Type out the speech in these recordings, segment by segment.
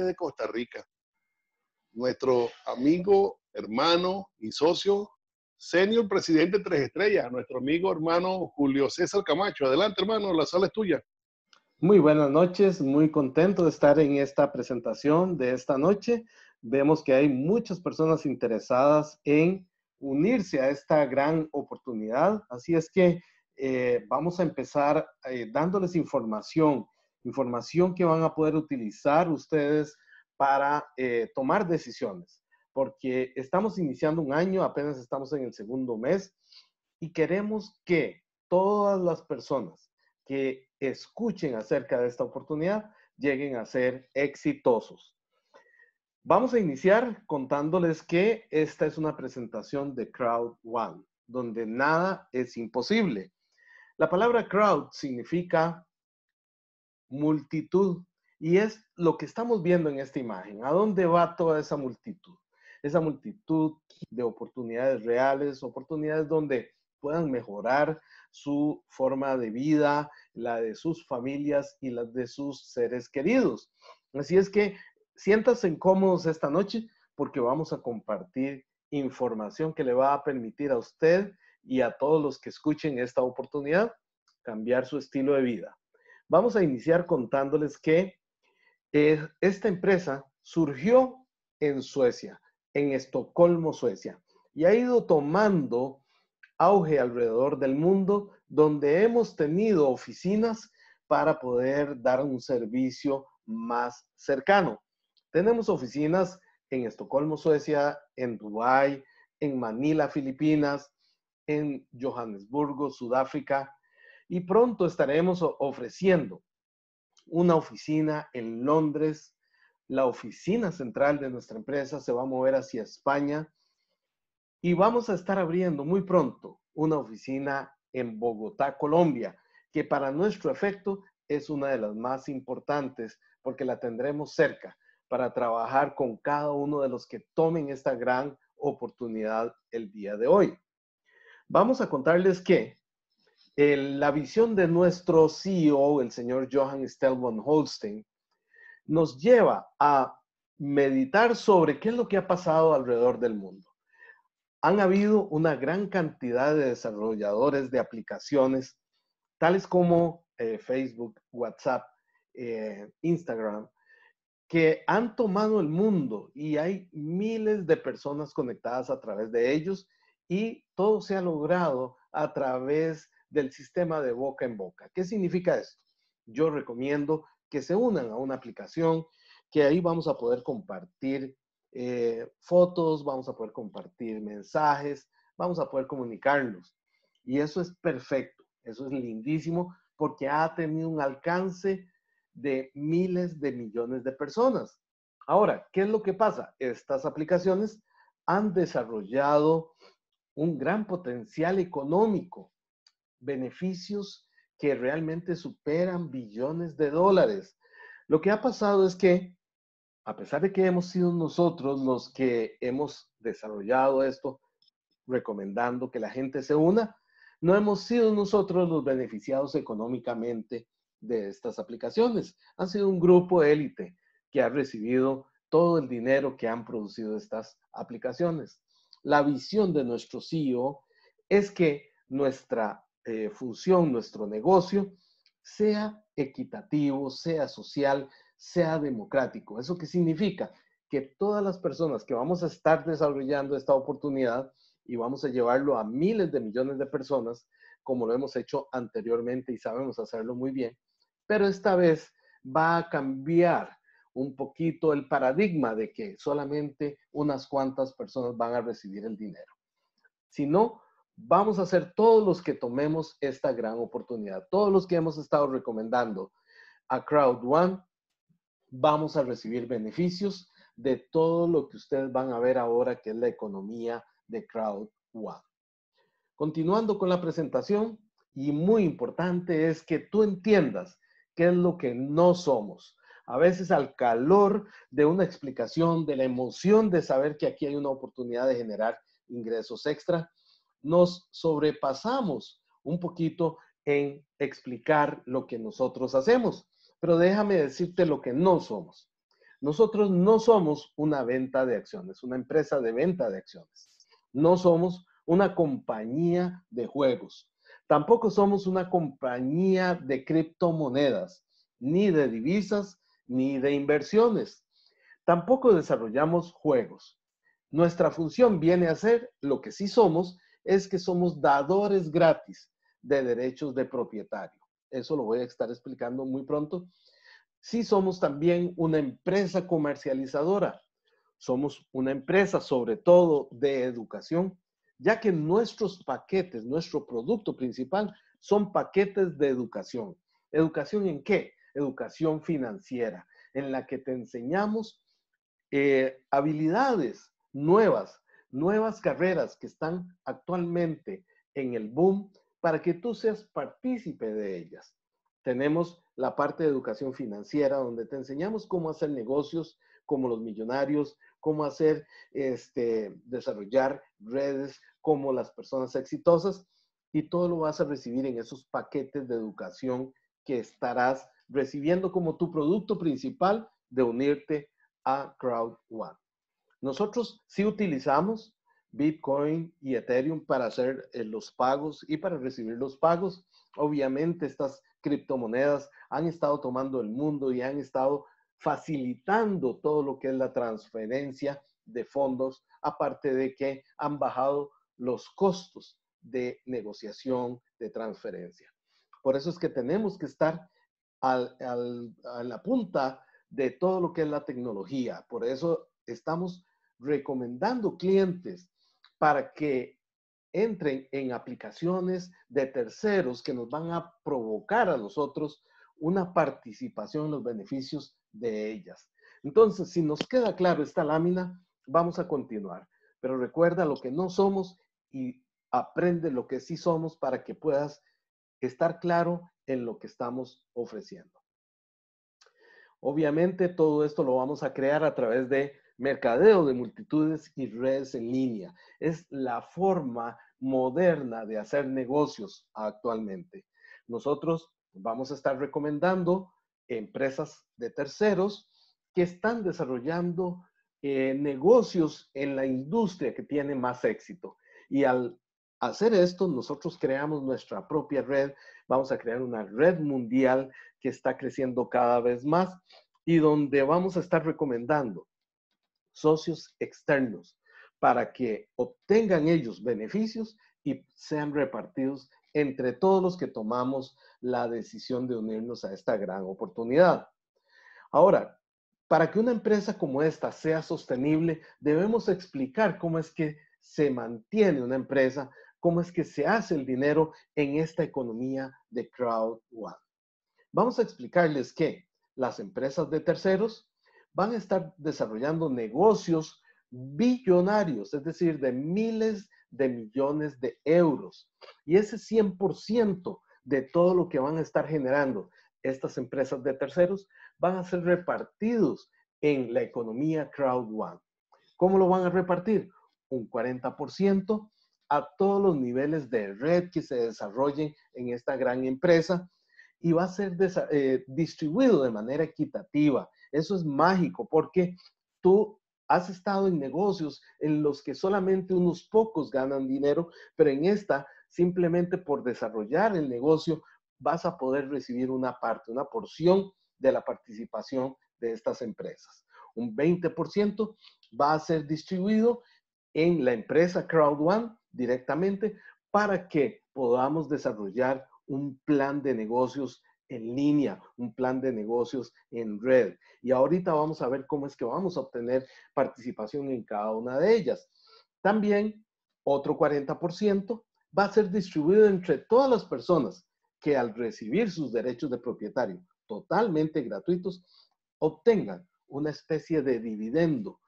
de Costa Rica. Nuestro amigo, hermano y socio, senior presidente Tres Estrellas, nuestro amigo hermano Julio César Camacho. Adelante, hermano, la sala es tuya. Muy buenas noches, muy contento de estar en esta presentación de esta noche. Vemos que hay muchas personas interesadas en unirse a esta gran oportunidad, así es que eh, vamos a empezar eh, dándoles información información que van a poder utilizar ustedes para eh, tomar decisiones, porque estamos iniciando un año, apenas estamos en el segundo mes y queremos que todas las personas que escuchen acerca de esta oportunidad lleguen a ser exitosos. Vamos a iniciar contándoles que esta es una presentación de Crowd One, donde nada es imposible. La palabra crowd significa multitud. Y es lo que estamos viendo en esta imagen. ¿A dónde va toda esa multitud? Esa multitud de oportunidades reales, oportunidades donde puedan mejorar su forma de vida, la de sus familias y la de sus seres queridos. Así es que siéntase cómodos esta noche porque vamos a compartir información que le va a permitir a usted y a todos los que escuchen esta oportunidad cambiar su estilo de vida. Vamos a iniciar contándoles que eh, esta empresa surgió en Suecia, en Estocolmo, Suecia, y ha ido tomando auge alrededor del mundo, donde hemos tenido oficinas para poder dar un servicio más cercano. Tenemos oficinas en Estocolmo, Suecia, en Dubái, en Manila, Filipinas, en Johannesburgo, Sudáfrica, y pronto estaremos ofreciendo una oficina en Londres. La oficina central de nuestra empresa se va a mover hacia España y vamos a estar abriendo muy pronto una oficina en Bogotá, Colombia, que para nuestro efecto es una de las más importantes porque la tendremos cerca para trabajar con cada uno de los que tomen esta gran oportunidad el día de hoy. Vamos a contarles que la visión de nuestro CEO, el señor Johann Stelvon Holstein, nos lleva a meditar sobre qué es lo que ha pasado alrededor del mundo. Han habido una gran cantidad de desarrolladores de aplicaciones, tales como eh, Facebook, WhatsApp, eh, Instagram, que han tomado el mundo y hay miles de personas conectadas a través de ellos y todo se ha logrado a través del sistema de boca en boca. ¿Qué significa esto? Yo recomiendo que se unan a una aplicación, que ahí vamos a poder compartir eh, fotos, vamos a poder compartir mensajes, vamos a poder comunicarnos. Y eso es perfecto, eso es lindísimo porque ha tenido un alcance de miles de millones de personas. Ahora, ¿qué es lo que pasa? Estas aplicaciones han desarrollado un gran potencial económico beneficios que realmente superan billones de dólares. Lo que ha pasado es que, a pesar de que hemos sido nosotros los que hemos desarrollado esto, recomendando que la gente se una, no hemos sido nosotros los beneficiados económicamente de estas aplicaciones. Han sido un grupo élite que ha recibido todo el dinero que han producido estas aplicaciones. La visión de nuestro CEO es que nuestra eh, función, nuestro negocio, sea equitativo, sea social, sea democrático. ¿Eso qué significa? Que todas las personas que vamos a estar desarrollando esta oportunidad y vamos a llevarlo a miles de millones de personas, como lo hemos hecho anteriormente y sabemos hacerlo muy bien, pero esta vez va a cambiar un poquito el paradigma de que solamente unas cuantas personas van a recibir el dinero, Si no, vamos a ser todos los que tomemos esta gran oportunidad. Todos los que hemos estado recomendando a Crowd One, vamos a recibir beneficios de todo lo que ustedes van a ver ahora, que es la economía de Crowd One. Continuando con la presentación, y muy importante es que tú entiendas qué es lo que no somos. A veces al calor de una explicación, de la emoción de saber que aquí hay una oportunidad de generar ingresos extra, nos sobrepasamos un poquito en explicar lo que nosotros hacemos. Pero déjame decirte lo que no somos. Nosotros no somos una venta de acciones, una empresa de venta de acciones. No somos una compañía de juegos. Tampoco somos una compañía de criptomonedas, ni de divisas, ni de inversiones. Tampoco desarrollamos juegos. Nuestra función viene a ser lo que sí somos es que somos dadores gratis de derechos de propietario. Eso lo voy a estar explicando muy pronto. Sí somos también una empresa comercializadora. Somos una empresa sobre todo de educación, ya que nuestros paquetes, nuestro producto principal son paquetes de educación. ¿Educación en qué? Educación financiera, en la que te enseñamos eh, habilidades nuevas nuevas carreras que están actualmente en el boom para que tú seas partícipe de ellas. Tenemos la parte de educación financiera, donde te enseñamos cómo hacer negocios como los millonarios, cómo hacer, este, desarrollar redes como las personas exitosas, y todo lo vas a recibir en esos paquetes de educación que estarás recibiendo como tu producto principal de unirte a Crowd One. Nosotros sí utilizamos Bitcoin y Ethereum para hacer eh, los pagos y para recibir los pagos. Obviamente estas criptomonedas han estado tomando el mundo y han estado facilitando todo lo que es la transferencia de fondos, aparte de que han bajado los costos de negociación, de transferencia. Por eso es que tenemos que estar al, al, a la punta de todo lo que es la tecnología. Por eso estamos recomendando clientes para que entren en aplicaciones de terceros que nos van a provocar a nosotros una participación en los beneficios de ellas. Entonces, si nos queda claro esta lámina, vamos a continuar. Pero recuerda lo que no somos y aprende lo que sí somos para que puedas estar claro en lo que estamos ofreciendo. Obviamente todo esto lo vamos a crear a través de mercadeo de multitudes y redes en línea. Es la forma moderna de hacer negocios actualmente. Nosotros vamos a estar recomendando empresas de terceros que están desarrollando eh, negocios en la industria que tiene más éxito. Y al hacer esto, nosotros creamos nuestra propia red, vamos a crear una red mundial que está creciendo cada vez más y donde vamos a estar recomendando socios externos, para que obtengan ellos beneficios y sean repartidos entre todos los que tomamos la decisión de unirnos a esta gran oportunidad. Ahora, para que una empresa como esta sea sostenible, debemos explicar cómo es que se mantiene una empresa, cómo es que se hace el dinero en esta economía de crowd one. Vamos a explicarles que las empresas de terceros van a estar desarrollando negocios billonarios, es decir, de miles de millones de euros. Y ese 100% de todo lo que van a estar generando estas empresas de terceros van a ser repartidos en la economía Crowd One. ¿Cómo lo van a repartir? Un 40% a todos los niveles de red que se desarrollen en esta gran empresa y va a ser eh, distribuido de manera equitativa eso es mágico porque tú has estado en negocios en los que solamente unos pocos ganan dinero, pero en esta, simplemente por desarrollar el negocio, vas a poder recibir una parte, una porción de la participación de estas empresas. Un 20% va a ser distribuido en la empresa crowd CrowdOne directamente para que podamos desarrollar un plan de negocios en línea, un plan de negocios en red. Y ahorita vamos a ver cómo es que vamos a obtener participación en cada una de ellas. También otro 40% va a ser distribuido entre todas las personas que al recibir sus derechos de propietario totalmente gratuitos, obtengan una especie de dividendo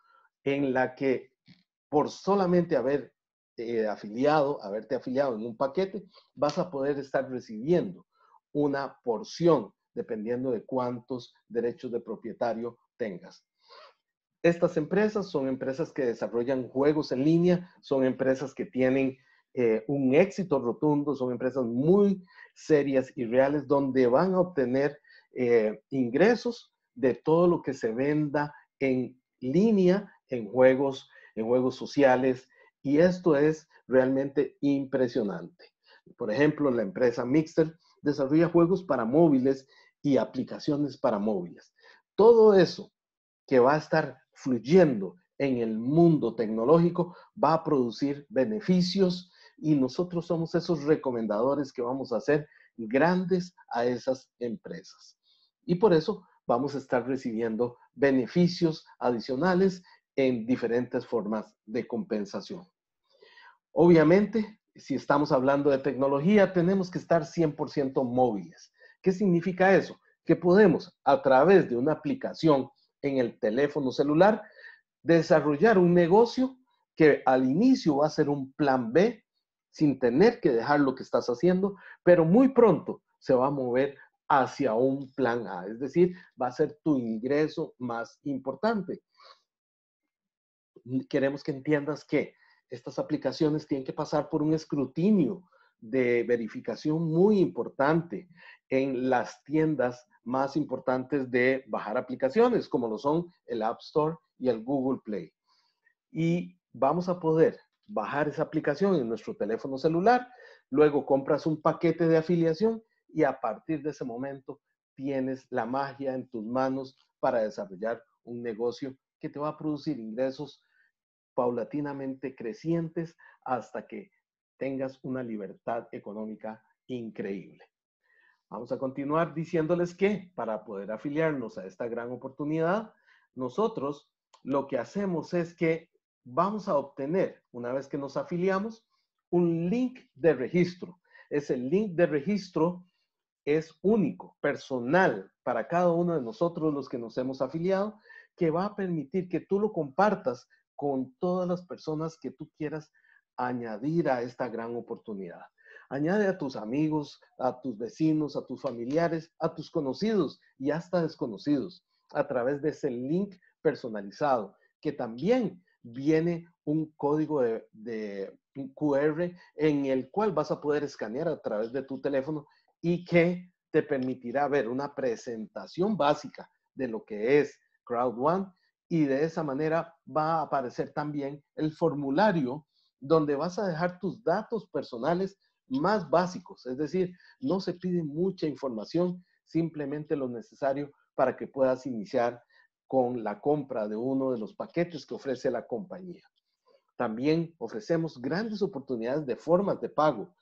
en la que por solamente haber eh, afiliado, haberte afiliado en un paquete, vas a poder estar recibiendo una porción, dependiendo de cuántos derechos de propietario tengas. Estas empresas son empresas que desarrollan juegos en línea, son empresas que tienen eh, un éxito rotundo, son empresas muy serias y reales donde van a obtener eh, ingresos de todo lo que se venda en línea en juegos, en juegos sociales, y esto es realmente impresionante. Por ejemplo, la empresa Mixter, desarrolla juegos para móviles y aplicaciones para móviles. Todo eso que va a estar fluyendo en el mundo tecnológico va a producir beneficios y nosotros somos esos recomendadores que vamos a hacer grandes a esas empresas. Y por eso vamos a estar recibiendo beneficios adicionales en diferentes formas de compensación. Obviamente, si estamos hablando de tecnología, tenemos que estar 100% móviles. ¿Qué significa eso? Que podemos, a través de una aplicación en el teléfono celular, desarrollar un negocio que al inicio va a ser un plan B, sin tener que dejar lo que estás haciendo, pero muy pronto se va a mover hacia un plan A, es decir, va a ser tu ingreso más importante. Queremos que entiendas que estas aplicaciones tienen que pasar por un escrutinio de verificación muy importante en las tiendas más importantes de bajar aplicaciones, como lo son el App Store y el Google Play. Y vamos a poder bajar esa aplicación en nuestro teléfono celular, luego compras un paquete de afiliación y a partir de ese momento tienes la magia en tus manos para desarrollar un negocio que te va a producir ingresos paulatinamente crecientes hasta que tengas una libertad económica increíble. Vamos a continuar diciéndoles que para poder afiliarnos a esta gran oportunidad, nosotros lo que hacemos es que vamos a obtener, una vez que nos afiliamos, un link de registro. Ese link de registro es único, personal, para cada uno de nosotros los que nos hemos afiliado, que va a permitir que tú lo compartas con todas las personas que tú quieras añadir a esta gran oportunidad. Añade a tus amigos, a tus vecinos, a tus familiares, a tus conocidos y hasta desconocidos a través de ese link personalizado, que también viene un código de, QR en el cual vas a poder escanear a través de tu teléfono y que te permitirá ver una presentación básica de lo que es Crowd One y de esa manera va a aparecer también el formulario donde vas a dejar tus datos personales más básicos, es decir, no se pide mucha información, simplemente lo necesario para que puedas iniciar con la compra de uno de los paquetes que ofrece la compañía. También ofrecemos grandes oportunidades de formas de pago.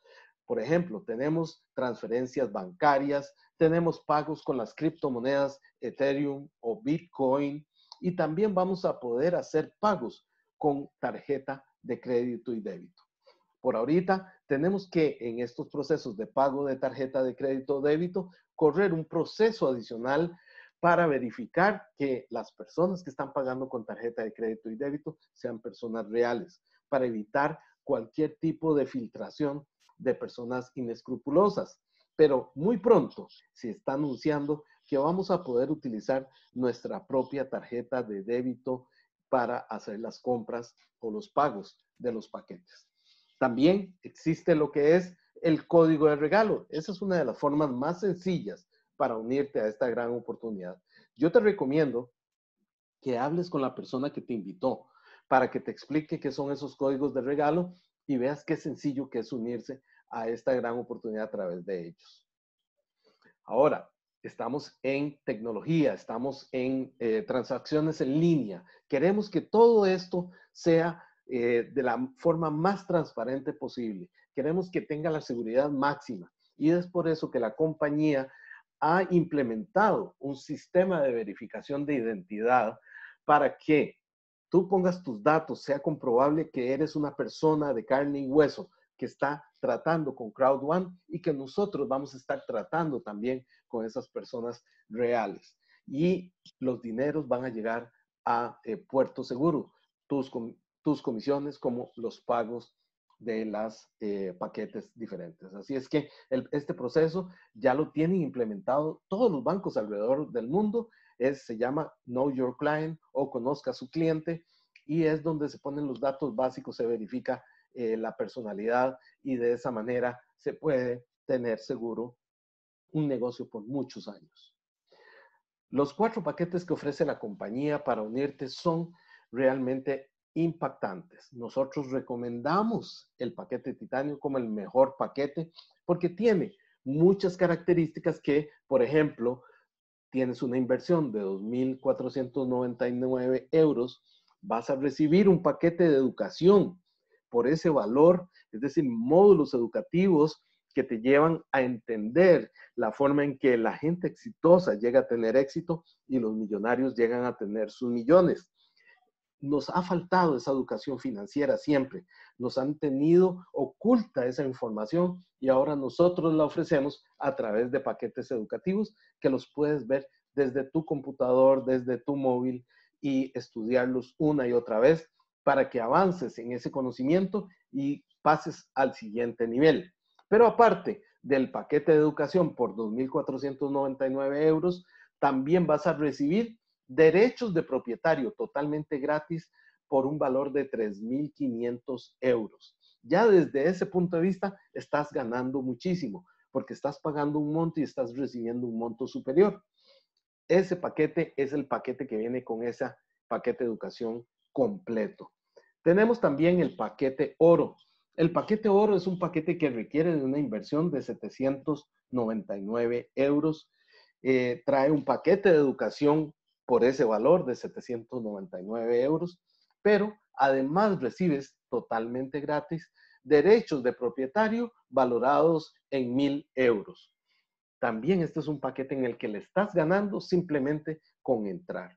Por ejemplo, tenemos transferencias bancarias, tenemos pagos con las criptomonedas Ethereum o Bitcoin, y también vamos a poder hacer pagos con tarjeta de crédito y débito. Por ahorita tenemos que en estos procesos de pago de tarjeta de crédito o débito correr un proceso adicional para verificar que las personas que están pagando con tarjeta de crédito y débito sean personas reales, para evitar cualquier tipo de filtración de personas inescrupulosas. Pero muy pronto se está anunciando que vamos a poder utilizar nuestra propia tarjeta de débito para hacer las compras o los pagos de los paquetes. También existe lo que es el código de regalo. Esa es una de las formas más sencillas para unirte a esta gran oportunidad. Yo te recomiendo que hables con la persona que te invitó para que te explique qué son esos códigos de regalo y veas qué sencillo que es unirse a esta gran oportunidad a través de ellos. Ahora, estamos en tecnología, estamos en eh, transacciones en línea. Queremos que todo esto sea eh, de la forma más transparente posible. Queremos que tenga la seguridad máxima. Y es por eso que la compañía ha implementado un sistema de verificación de identidad para que tú pongas tus datos, sea comprobable que eres una persona de carne y hueso que está tratando con Crowd One y que nosotros vamos a estar tratando también con esas personas reales. Y los dineros van a llegar a eh, Puerto Seguro, tus, tus comisiones como los pagos de las eh, paquetes diferentes. Así es que este proceso ya lo tienen implementado todos los bancos alrededor del mundo. Es, se llama Know Your Client o Conozca a su cliente y es donde se ponen los datos básicos, se verifica eh, la personalidad y de esa manera se puede tener seguro un negocio por muchos años. Los cuatro paquetes que ofrece la compañía para unirte son realmente impactantes. Nosotros recomendamos el paquete titanio como el mejor paquete porque tiene muchas características que, por ejemplo, tienes una inversión de 2.499 euros, vas a recibir un paquete de educación por ese valor, es decir, módulos educativos que te llevan a entender la forma en que la gente exitosa llega a tener éxito y los millonarios llegan a tener sus millones. Nos ha faltado esa educación financiera siempre, nos han tenido oculta esa información y ahora nosotros la ofrecemos a través de paquetes educativos que los puedes ver desde tu computador, desde tu móvil y estudiarlos una y otra vez para que avances en ese conocimiento y pases al siguiente nivel. Pero aparte del paquete de educación por 2.499 euros, también vas a recibir derechos de propietario totalmente gratis por un valor de 3.500 euros. Ya desde ese punto de vista estás ganando muchísimo porque estás pagando un monto y estás recibiendo un monto superior. Ese paquete es el paquete que viene con ese paquete de educación completo. Tenemos también el paquete oro. El paquete oro es un paquete que requiere de una inversión de 799 euros. Eh, trae un paquete de educación por ese valor de 799 euros, pero además recibes totalmente gratis derechos de propietario valorados en 1000 euros. También este es un paquete en el que le estás ganando simplemente con entrar.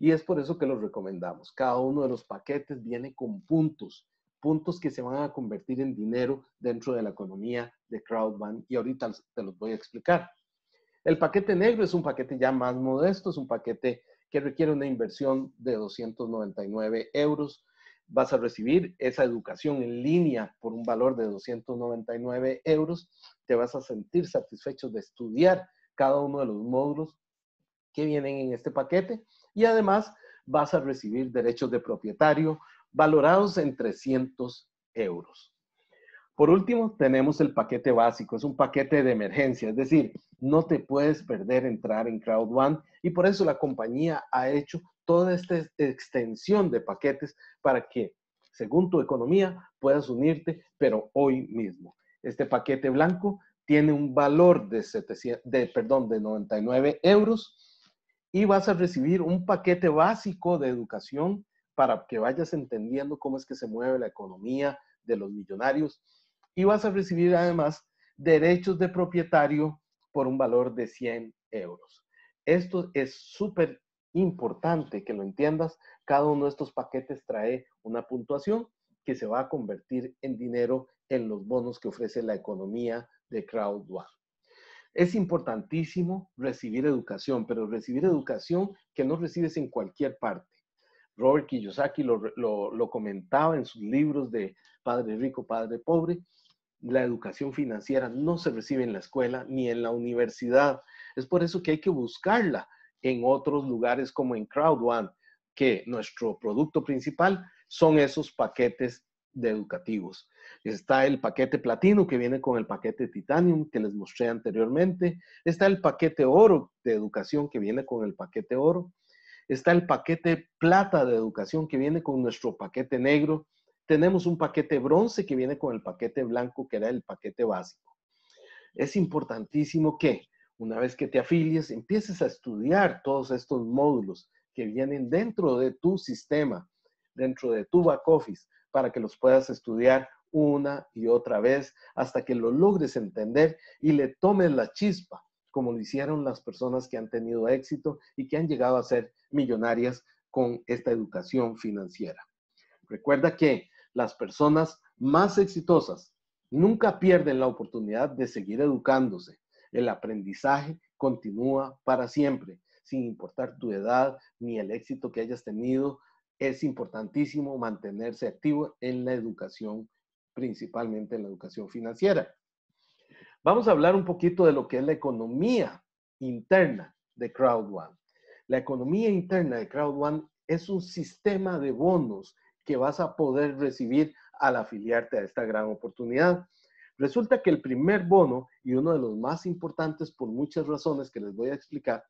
Y es por eso que los recomendamos. Cada uno de los paquetes viene con puntos, puntos que se van a convertir en dinero dentro de la economía de CrowdBank. y ahorita te los voy a explicar. El paquete negro es un paquete ya más modesto, es un paquete que requiere una inversión de 299 euros. Vas a recibir esa educación en línea por un valor de 299 euros. Te vas a sentir satisfecho de estudiar cada uno de los módulos que vienen en este paquete y además vas a recibir derechos de propietario valorados en 300 euros. Por último, tenemos el paquete básico, es un paquete de emergencia, es decir, no te puedes perder entrar en crowd one y por eso la compañía ha hecho toda esta extensión de paquetes para que, según tu economía, puedas unirte, pero hoy mismo. Este paquete blanco tiene un valor de, 700, de, perdón, de 99 euros y vas a recibir un paquete básico de educación para que vayas entendiendo cómo es que se mueve la economía de los millonarios y vas a recibir además derechos de propietario por un valor de 100 euros. Esto es súper importante que lo entiendas. Cada uno de estos paquetes trae una puntuación que se va a convertir en dinero en los bonos que ofrece la economía de Crowd es importantísimo recibir educación, pero recibir educación que no recibes en cualquier parte. Robert Kiyosaki lo, comentaba en sus libros de Padre Rico, Padre Pobre. La educación financiera no se recibe en la escuela ni en la universidad. Es por eso que hay que buscarla en otros lugares como en Crowd que nuestro producto principal son esos paquetes de educativos. Está el paquete platino que viene con el paquete titanium que les mostré anteriormente. Está el paquete oro de educación que viene con el paquete oro. Está el paquete plata de educación que viene con nuestro paquete negro. Tenemos un paquete bronce que viene con el paquete blanco que era el paquete básico. Es importantísimo que una vez que te afilies empieces a estudiar todos estos módulos que vienen dentro de tu sistema, dentro de tu back office, para que los puedas estudiar una y otra vez hasta que lo logres entender y le tomes la chispa, como lo hicieron las personas que han tenido éxito y que han llegado a ser millonarias con esta educación financiera. Recuerda que las personas más exitosas nunca pierden la oportunidad de seguir educándose. El aprendizaje continúa para siempre, sin importar tu edad, ni el éxito que hayas tenido, es importantísimo mantenerse activo en la educación, principalmente en la educación financiera. Vamos a hablar un poquito de lo que es la economía interna de CrowdOne. La economía interna de CrowdOne es un sistema de bonos que vas a poder recibir al afiliarte a esta gran oportunidad. Resulta que el primer bono, y uno de los más importantes por muchas razones que les voy a explicar,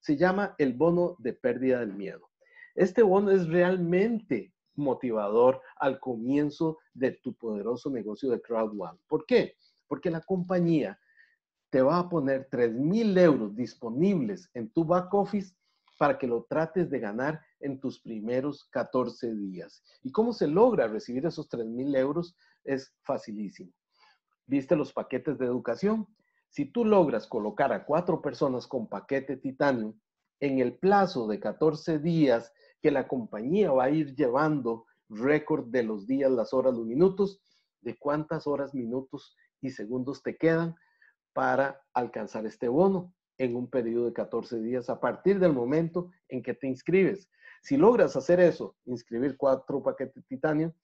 se llama el bono de pérdida del miedo. Este bono es realmente motivador al comienzo de tu poderoso negocio de crowd ¿Por qué? Porque la compañía te va a poner 3.000 euros disponibles en tu back office para que lo trates de ganar en tus primeros 14 días. ¿Y cómo se logra recibir esos 3.000 euros? Es facilísimo. ¿Viste los paquetes de educación? Si tú logras colocar a cuatro personas con paquete Titanium, en el plazo de 14 días que la compañía va a ir llevando récord de los días, las horas, los minutos, de cuántas horas, minutos y segundos te quedan para alcanzar este bono en un periodo de 14 días a partir del momento en que te inscribes. Si logras hacer eso, inscribir cuatro paquetes de titanio,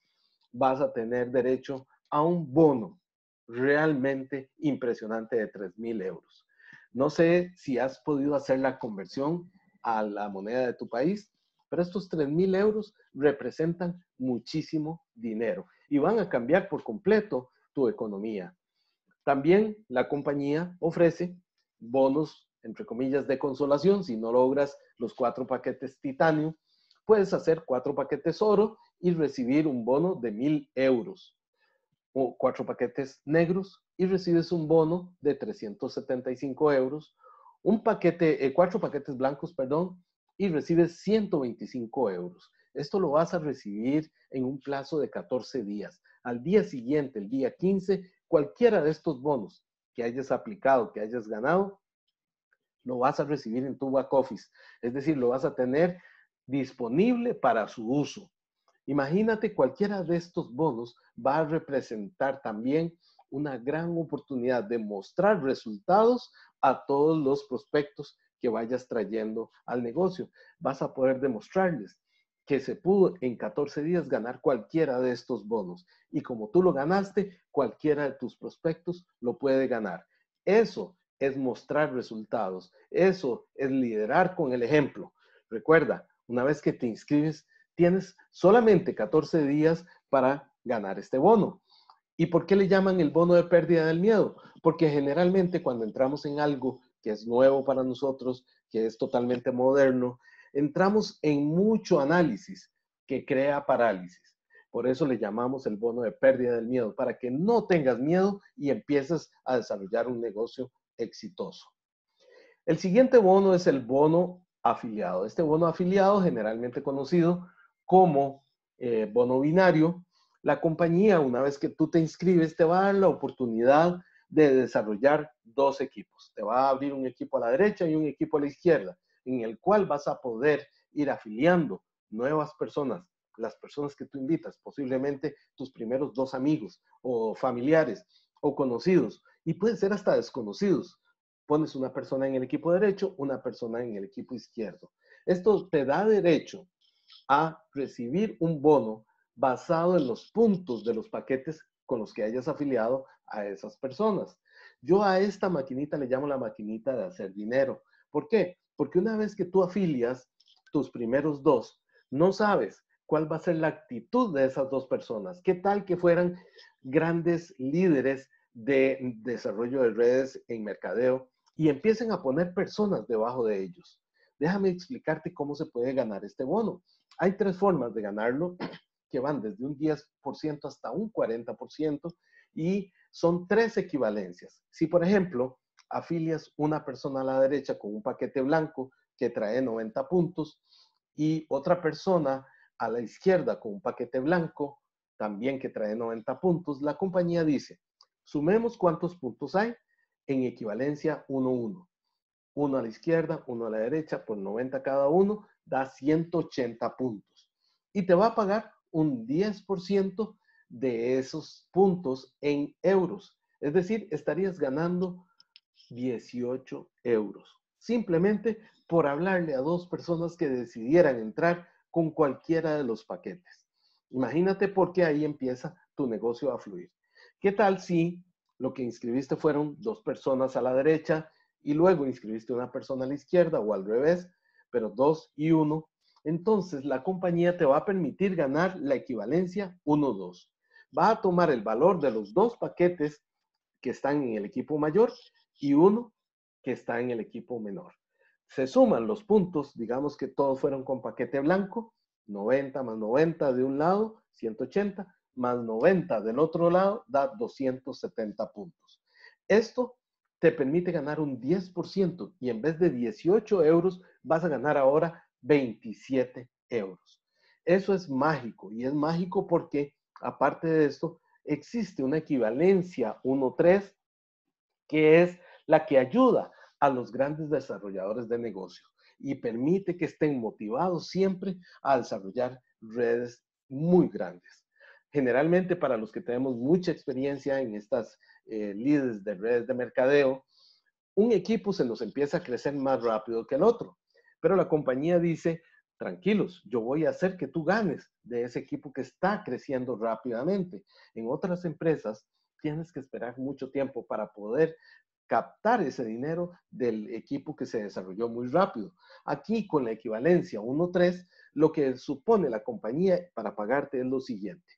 vas a tener derecho a un bono realmente impresionante de 3.000 euros. No sé si has podido hacer la conversión a la moneda de tu país, pero estos 3.000 euros representan muchísimo dinero y van a cambiar por completo tu economía. También la compañía ofrece bonos, entre comillas, de consolación. Si no logras los cuatro paquetes titanio, puedes hacer cuatro paquetes oro y recibir un bono de 1.000 euros. O cuatro paquetes negros y recibes un bono de 375 euros. Un paquete, eh, cuatro paquetes blancos, perdón, y recibes 125 euros. Esto lo vas a recibir en un plazo de 14 días. Al día siguiente, el día 15, cualquiera de estos bonos que hayas aplicado, que hayas ganado, lo vas a recibir en tu back office. Es decir, lo vas a tener disponible para su uso. Imagínate, cualquiera de estos bonos va a representar también una gran oportunidad de mostrar resultados a todos los prospectos que vayas trayendo al negocio. Vas a poder demostrarles que se pudo en 14 días ganar cualquiera de estos bonos. Y como tú lo ganaste, cualquiera de tus prospectos lo puede ganar. Eso es mostrar resultados. Eso es liderar con el ejemplo. Recuerda, una vez que te inscribes, tienes solamente 14 días para ganar este bono. ¿Y por qué le llaman el bono de pérdida del miedo? Porque generalmente cuando entramos en algo que es nuevo para nosotros, que es totalmente moderno, entramos en mucho análisis que crea parálisis. Por eso le llamamos el bono de pérdida del miedo, para que no tengas miedo y empieces a desarrollar un negocio exitoso. El siguiente bono es el bono afiliado. Este bono afiliado, generalmente conocido como eh, bono binario, la compañía, una vez que tú te inscribes, te va a dar la oportunidad de desarrollar dos equipos. Te va a abrir un equipo a la derecha y un equipo a la izquierda, en el cual vas a poder ir afiliando nuevas personas, las personas que tú invitas, posiblemente tus primeros dos amigos o familiares o conocidos, y pueden ser hasta desconocidos. Pones una persona en el equipo derecho, una persona en el equipo izquierdo. Esto te da derecho a recibir un bono basado en los puntos de los paquetes con los que hayas afiliado a esas personas. Yo a esta maquinita le llamo la maquinita de hacer dinero. ¿Por qué? Porque una vez que tú afilias tus primeros dos, no sabes cuál va a ser la actitud de esas dos personas. ¿Qué tal que fueran grandes líderes de desarrollo de redes en mercadeo y empiecen a poner personas debajo de ellos? Déjame explicarte cómo se puede ganar este bono. Hay tres formas de ganarlo que van desde un 10% hasta un 40% y son tres equivalencias. Si, por ejemplo, afilias una persona a la derecha con un paquete blanco que trae 90 puntos y otra persona a la izquierda con un paquete blanco también que trae 90 puntos, la compañía dice, sumemos cuántos puntos hay en equivalencia 1-1. Uno a la izquierda, uno a la derecha, por 90 cada uno, da 180 puntos. Y te va a pagar un 10% de esos puntos en euros. Es decir, estarías ganando 18 euros. Simplemente por hablarle a dos personas que decidieran entrar con cualquiera de los paquetes. Imagínate porque ahí empieza tu negocio a fluir. ¿Qué tal si lo que inscribiste fueron dos personas a la derecha y luego inscribiste una persona a la izquierda o al revés, pero dos y uno entonces la compañía te va a permitir ganar la equivalencia 1-2. Va a tomar el valor de los dos paquetes que están en el equipo mayor y uno que está en el equipo menor. Se suman los puntos, digamos que todos fueron con paquete blanco, 90 más 90 de un lado, 180, más 90 del otro lado, da 270 puntos. Esto te permite ganar un 10% y en vez de 18 euros vas a ganar ahora 27 euros. Eso es mágico y es mágico porque aparte de esto existe una equivalencia 1.3 que es la que ayuda a los grandes desarrolladores de negocios y permite que estén motivados siempre a desarrollar redes muy grandes. Generalmente para los que tenemos mucha experiencia en estas eh, líderes de redes de mercadeo, un equipo se nos empieza a crecer más rápido que el otro. Pero la compañía dice, tranquilos, yo voy a hacer que tú ganes de ese equipo que está creciendo rápidamente. En otras empresas tienes que esperar mucho tiempo para poder captar ese dinero del equipo que se desarrolló muy rápido. Aquí con la equivalencia 1-3, lo que supone la compañía para pagarte es lo siguiente.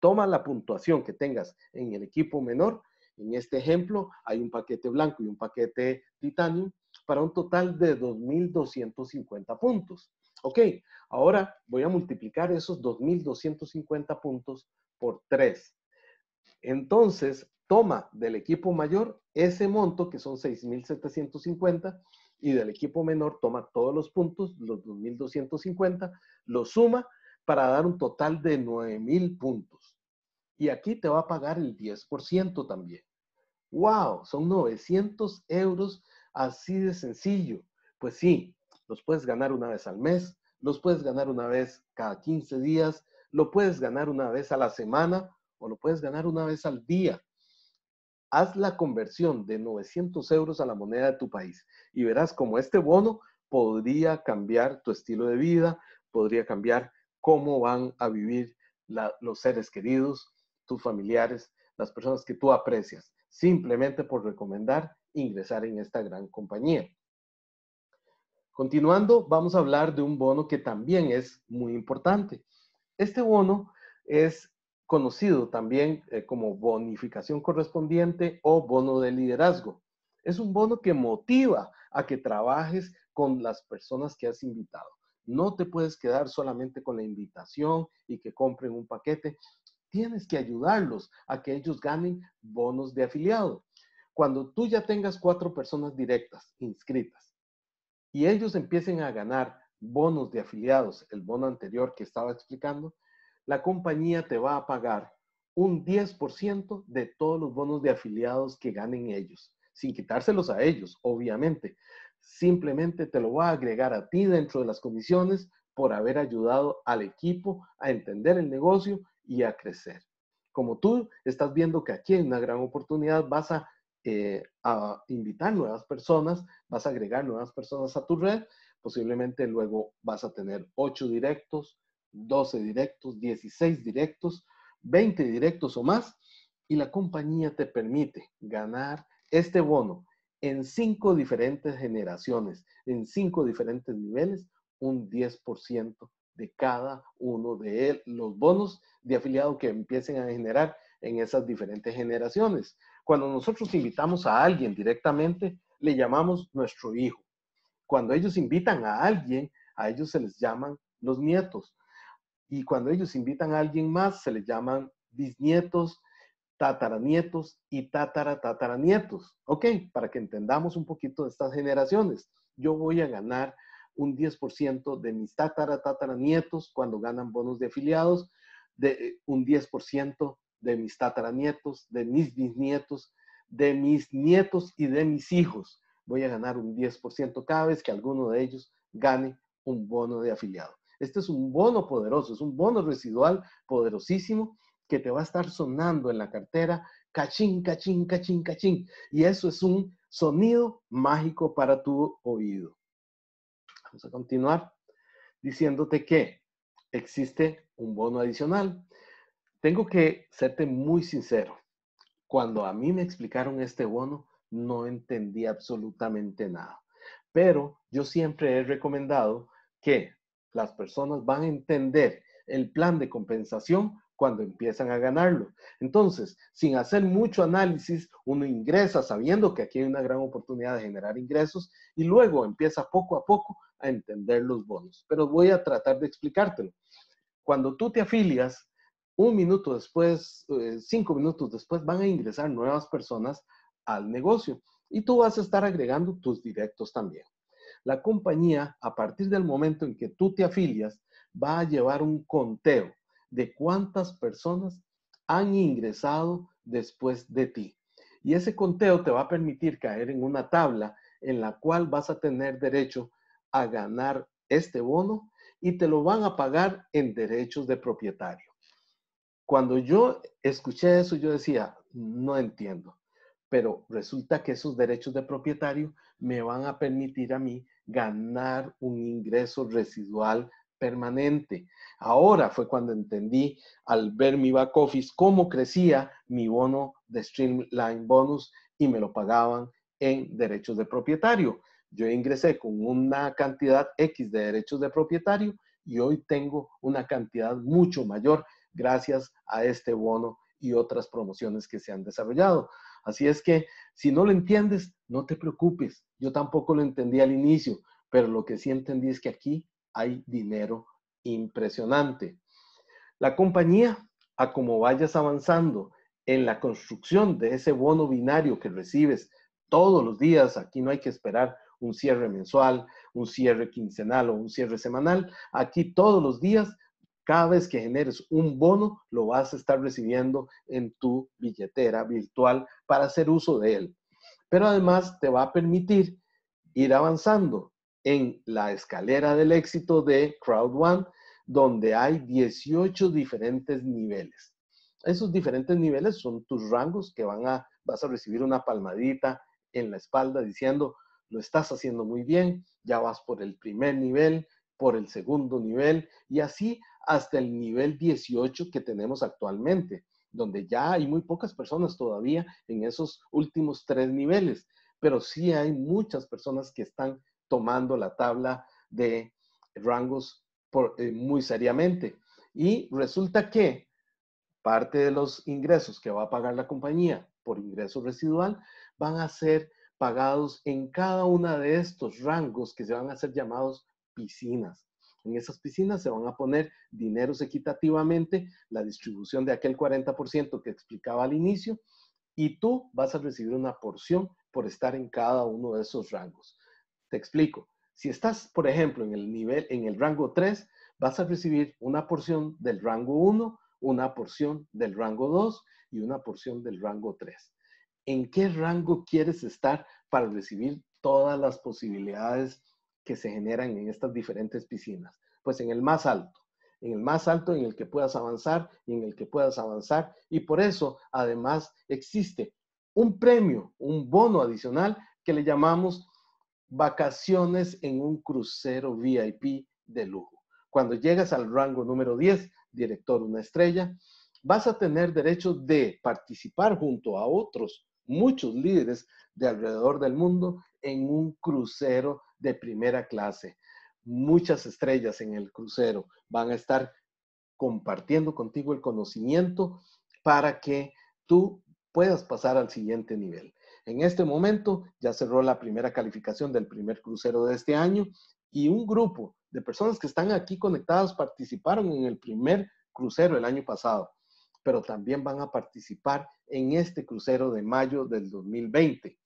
Toma la puntuación que tengas en el equipo menor. En este ejemplo hay un paquete blanco y un paquete titanium para un total de 2.250 puntos. Ok, ahora voy a multiplicar esos 2.250 puntos por 3. Entonces, toma del equipo mayor ese monto, que son 6.750, y del equipo menor toma todos los puntos, los 2.250, los suma para dar un total de 9.000 puntos. Y aquí te va a pagar el 10% también. ¡Wow! Son 900 euros Así de sencillo. Pues sí, los puedes ganar una vez al mes, los puedes ganar una vez cada 15 días, lo puedes ganar una vez a la semana o lo puedes ganar una vez al día. Haz la conversión de 900 euros a la moneda de tu país y verás cómo este bono podría cambiar tu estilo de vida, podría cambiar cómo van a vivir los seres queridos, tus familiares, las personas que tú aprecias, simplemente por recomendar ingresar en esta gran compañía. Continuando, vamos a hablar de un bono que también es muy importante. Este bono es conocido también eh, como bonificación correspondiente o bono de liderazgo. Es un bono que motiva a que trabajes con las personas que has invitado. No te puedes quedar solamente con la invitación y que compren un paquete. Tienes que ayudarlos a que ellos ganen bonos de afiliado cuando tú ya tengas cuatro personas directas inscritas y ellos empiecen a ganar bonos de afiliados, el bono anterior que estaba explicando, la compañía te va a pagar un 10% de todos los bonos de afiliados que ganen ellos, sin quitárselos a ellos, obviamente. Simplemente te lo va a agregar a ti dentro de las comisiones por haber ayudado al equipo a entender el negocio y a crecer. Como tú estás viendo que aquí hay una gran oportunidad, vas a eh, a invitar nuevas personas, vas a agregar nuevas personas a tu red, posiblemente luego vas a tener 8 directos, 12 directos, 16 directos, 20 directos o más, y la compañía te permite ganar este bono en cinco diferentes generaciones, en cinco diferentes niveles, un 10% de cada uno de los bonos de afiliado que empiecen a generar en esas diferentes generaciones. Cuando nosotros invitamos a alguien directamente, le llamamos nuestro hijo. Cuando ellos invitan a alguien, a ellos se les llaman los nietos. Y cuando ellos invitan a alguien más, se les llaman bisnietos, tataranietos y tatara tataranietos. Ok, para que entendamos un poquito de estas generaciones. Yo voy a ganar un 10% de mis tataratataranietos tataranietos cuando ganan bonos de afiliados, de eh, un 10% de mis tataranietos, de mis bisnietos, de mis nietos y de mis hijos. Voy a ganar un 10% cada vez que alguno de ellos gane un bono de afiliado. Este es un bono poderoso, es un bono residual poderosísimo que te va a estar sonando en la cartera, cachín, cachín, cachín, cachín. Y eso es un sonido mágico para tu oído. Vamos a continuar diciéndote que existe un bono adicional tengo que serte muy sincero. Cuando a mí me explicaron este bono, no entendí absolutamente nada. Pero yo siempre he recomendado que las personas van a entender el plan de compensación cuando empiezan a ganarlo. Entonces, sin hacer mucho análisis, uno ingresa sabiendo que aquí hay una gran oportunidad de generar ingresos y luego empieza poco a poco a entender los bonos. Pero voy a tratar de explicártelo. Cuando tú te afilias, un minuto después, eh, cinco minutos después, van a ingresar nuevas personas al negocio y tú vas a estar agregando tus directos también. La compañía, a partir del momento en que tú te afilias, va a llevar un conteo de cuántas personas han ingresado después de ti. Y ese conteo te va a permitir caer en una tabla en la cual vas a tener derecho a ganar este bono y te lo van a pagar en derechos de propietario. Cuando yo escuché eso, yo decía, no entiendo, pero resulta que esos derechos de propietario me van a permitir a mí ganar un ingreso residual permanente. Ahora fue cuando entendí, al ver mi back office, cómo crecía mi bono de Streamline Bonus y me lo pagaban en derechos de propietario. Yo ingresé con una cantidad X de derechos de propietario y hoy tengo una cantidad mucho mayor gracias a este bono y otras promociones que se han desarrollado. Así es que si no lo entiendes, no te preocupes. Yo tampoco lo entendí al inicio, pero lo que sí entendí es que aquí hay dinero impresionante. La compañía, a como vayas avanzando en la construcción de ese bono binario que recibes todos los días, aquí no hay que esperar un cierre mensual, un cierre quincenal o un cierre semanal, aquí todos los días cada vez que generes un bono, lo vas a estar recibiendo en tu billetera virtual para hacer uso de él. Pero además te va a permitir ir avanzando en la escalera del éxito de Crowd One, donde hay 18 diferentes niveles. Esos diferentes niveles son tus rangos que van a, vas a recibir una palmadita en la espalda diciendo, lo estás haciendo muy bien, ya vas por el primer nivel, por el segundo nivel, y así hasta el nivel 18 que tenemos actualmente, donde ya hay muy pocas personas todavía en esos últimos tres niveles, pero sí hay muchas personas que están tomando la tabla de rangos eh, muy seriamente. Y resulta que parte de los ingresos que va a pagar la compañía por ingreso residual van a ser pagados en cada uno de estos rangos que se van a ser llamados piscinas. En esas piscinas se van a poner dineros equitativamente, la distribución de aquel 40% que explicaba al inicio, y tú vas a recibir una porción por estar en cada uno de esos rangos. Te explico. Si estás, por ejemplo, en el nivel, en el rango 3, vas a recibir una porción del rango 1, una porción del rango 2 y una porción del rango 3. ¿En qué rango quieres estar para recibir todas las posibilidades que se generan en estas diferentes piscinas. Pues en el más alto, en el más alto en el que puedas avanzar y en el que puedas avanzar. Y por eso, además, existe un premio, un bono adicional que le llamamos vacaciones en un crucero VIP de lujo. Cuando llegas al rango número 10, director una estrella, vas a tener derecho de participar junto a otros muchos líderes de alrededor del mundo en un crucero de primera clase. Muchas estrellas en el crucero van a estar compartiendo contigo el conocimiento para que tú puedas pasar al siguiente nivel. En este momento ya cerró la primera calificación del primer crucero de este año y un grupo de personas que están aquí conectadas participaron en el primer crucero el año pasado, pero también van a participar en este crucero de mayo del 2020.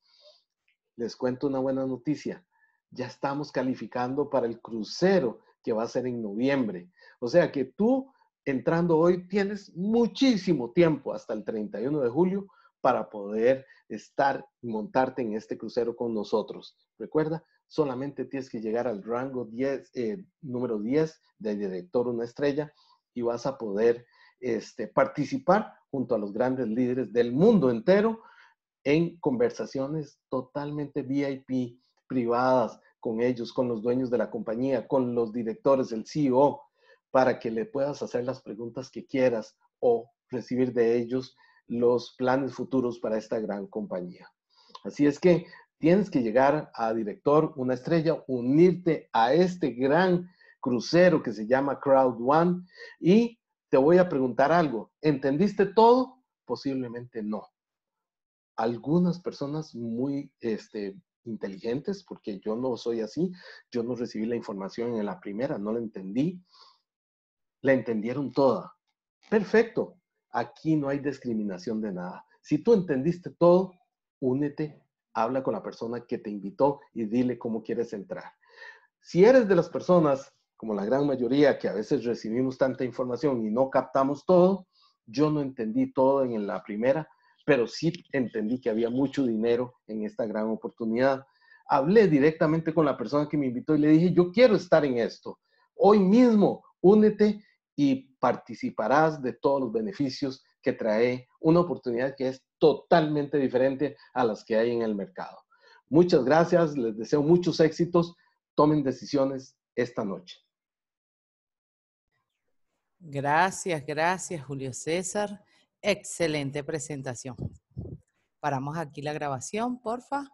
Les cuento una buena noticia ya estamos calificando para el crucero que va a ser en noviembre. O sea que tú entrando hoy tienes muchísimo tiempo hasta el 31 de julio para poder estar y montarte en este crucero con nosotros. Recuerda, solamente tienes que llegar al rango 10, eh, número 10 de director una estrella y vas a poder este, participar junto a los grandes líderes del mundo entero en conversaciones totalmente VIP privadas con ellos, con los dueños de la compañía, con los directores, el CEO, para que le puedas hacer las preguntas que quieras o recibir de ellos los planes futuros para esta gran compañía. Así es que tienes que llegar a director una estrella, unirte a este gran crucero que se llama Crowd One y te voy a preguntar algo. ¿Entendiste todo? Posiblemente no. Algunas personas muy este, inteligentes, porque yo no soy así, yo no recibí la información en la primera, no la entendí, la entendieron toda. Perfecto, aquí no hay discriminación de nada. Si tú entendiste todo, únete, habla con la persona que te invitó y dile cómo quieres entrar. Si eres de las personas, como la gran mayoría, que a veces recibimos tanta información y no captamos todo, yo no entendí todo en la primera, pero sí entendí que había mucho dinero en esta gran oportunidad. Hablé directamente con la persona que me invitó y le dije, yo quiero estar en esto. Hoy mismo, únete y participarás de todos los beneficios que trae una oportunidad que es totalmente diferente a las que hay en el mercado. Muchas gracias, les deseo muchos éxitos. Tomen decisiones esta noche. Gracias, gracias Julio César. Excelente presentación. Paramos aquí la grabación, porfa.